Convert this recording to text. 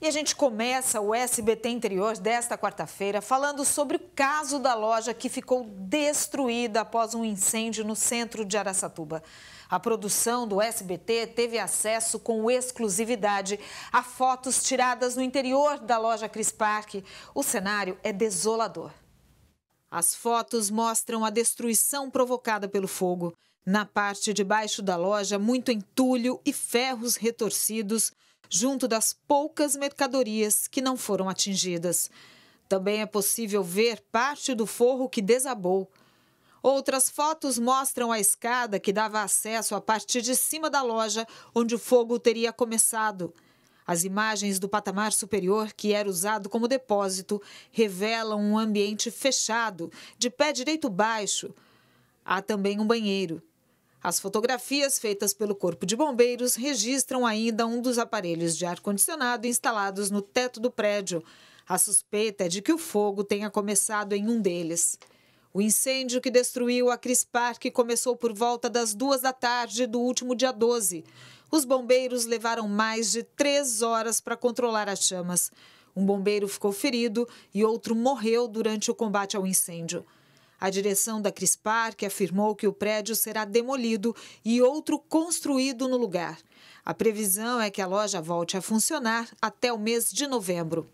E a gente começa o SBT Interior desta quarta-feira falando sobre o caso da loja que ficou destruída após um incêndio no centro de Araçatuba. A produção do SBT teve acesso com exclusividade a fotos tiradas no interior da loja Cris Park. O cenário é desolador. As fotos mostram a destruição provocada pelo fogo. Na parte de baixo da loja, muito entulho e ferros retorcidos junto das poucas mercadorias que não foram atingidas. Também é possível ver parte do forro que desabou. Outras fotos mostram a escada que dava acesso à parte de cima da loja onde o fogo teria começado. As imagens do patamar superior, que era usado como depósito, revelam um ambiente fechado, de pé direito baixo. Há também um banheiro. As fotografias feitas pelo Corpo de Bombeiros registram ainda um dos aparelhos de ar-condicionado instalados no teto do prédio. A suspeita é de que o fogo tenha começado em um deles. O incêndio que destruiu a Cris Park começou por volta das duas da tarde do último dia 12. Os bombeiros levaram mais de três horas para controlar as chamas. Um bombeiro ficou ferido e outro morreu durante o combate ao incêndio. A direção da Crispar que afirmou que o prédio será demolido e outro construído no lugar. A previsão é que a loja volte a funcionar até o mês de novembro.